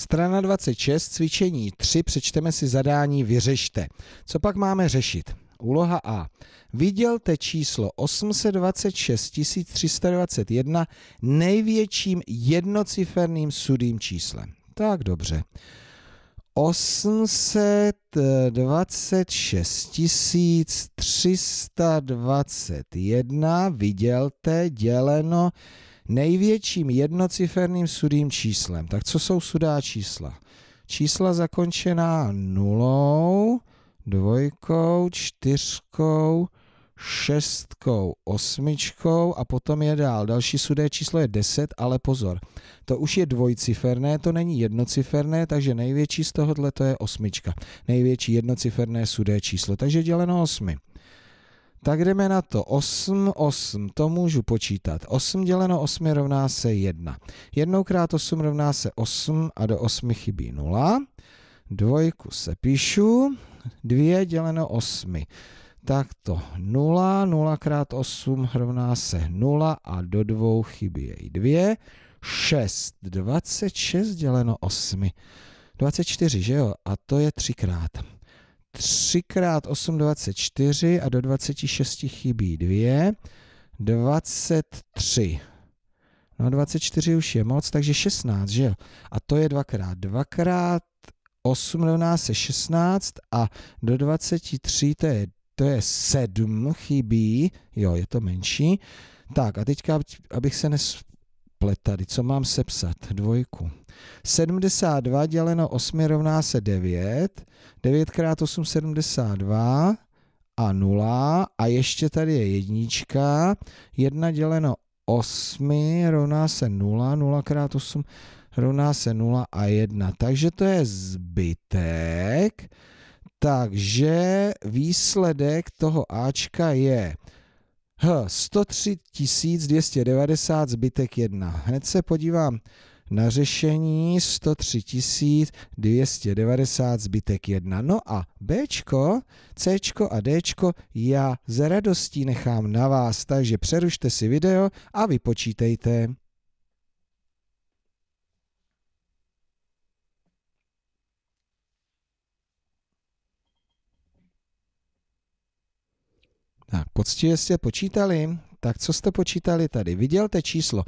Strana 26, cvičení 3, přečteme si zadání Vyřešte. Co pak máme řešit? Úloha A. Vidělte číslo 826 321 největším jednociferným sudým číslem. Tak dobře. 826 321 vidělte děleno největším jednociferným sudým číslem. Tak co jsou sudá čísla? Čísla zakončená nulou, dvojkou, čtyřkou, šestkou, osmičkou a potom je dál. Další sudé číslo je 10, ale pozor, to už je dvojciferné, to není jednociferné, takže největší z tohohle to je osmička. Největší jednociferné sudé číslo, takže děleno osmi. Tak jdeme na to. 8, 8, to můžu počítat. 8 děleno 8 rovná se 1. 1 krát 8 rovná se 8 a do 8 chybí 0. Dvojku se píšu. 2 děleno 8. Tak to 0, 0 krát 8 rovná se 0 a do 2 chybí 2. 6, 26 děleno 8. 24, že jo? A to je 3 krát. 3x8 24 a do 26 chybí 2, 23. No 24 už je moc, takže 16, že jo? A to je 2x. 2x 8 rovná se 16 a do 23 to je, to je 7 chybí, jo, je to menší. Tak a teďka, abych se nes, Tady co mám sepsat, dvojku. 72 děleno 8 rovná se 9, 9 x 8 72 a 0 a ještě tady je jednička, 1 děleno 8 rovná se 0, 0 x 8 rovná se 0 a 1, takže to je zbytek, takže výsledek toho Ačka je H, 103 290 zbytek 1. Hned se podívám na řešení 103 290 zbytek 1. No a B, C a D já s radostí nechám na vás, takže přerušte si video a vypočítejte. Tak, poctivě jste počítali? Tak co jste počítali tady? Vidělte číslo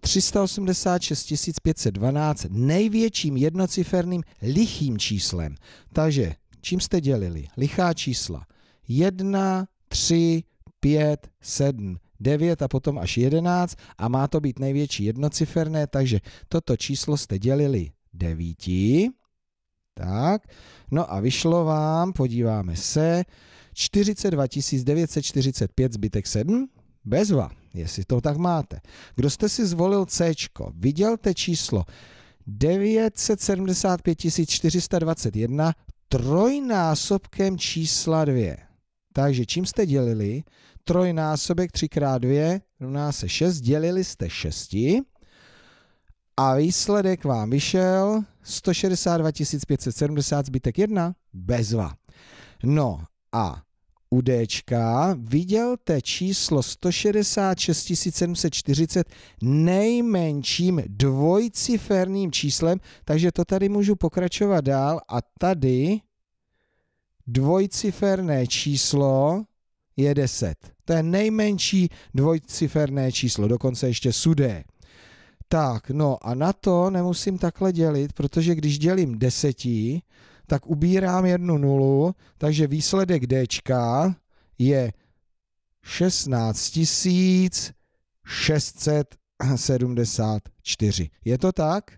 386 512 největším jednociferným lichým číslem. Takže čím jste dělili? Lichá čísla 1, 3, 5, 7, 9 a potom až 11 a má to být největší jednociferné, takže toto číslo jste dělili 9. Tak, no a vyšlo vám, podíváme se, 42 945 zbytek 7? Bezva, jestli to tak máte. Kdo jste si zvolil C, vidělte číslo 975 421 trojnásobkem čísla 2. Takže čím jste dělili? Trojnásobek 3 x 2 rovná se 6, dělili jste 6 a výsledek vám vyšel 162 570 zbytek 1 bezva. No a u D viděl te číslo 166 740 nejmenším dvojciferným číslem, takže to tady můžu pokračovat dál a tady dvojciferné číslo je 10. To je nejmenší dvojciferné číslo, dokonce ještě sudé. Tak, no a na to nemusím takhle dělit, protože když dělím desetí, tak ubírám jednu nulu, takže výsledek D je 16 674. Je to tak?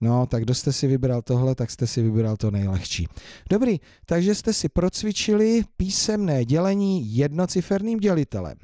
No, tak kdo jste si vybral tohle, tak jste si vybral to nejlehčí. Dobrý, takže jste si procvičili písemné dělení jednociferným dělitelem.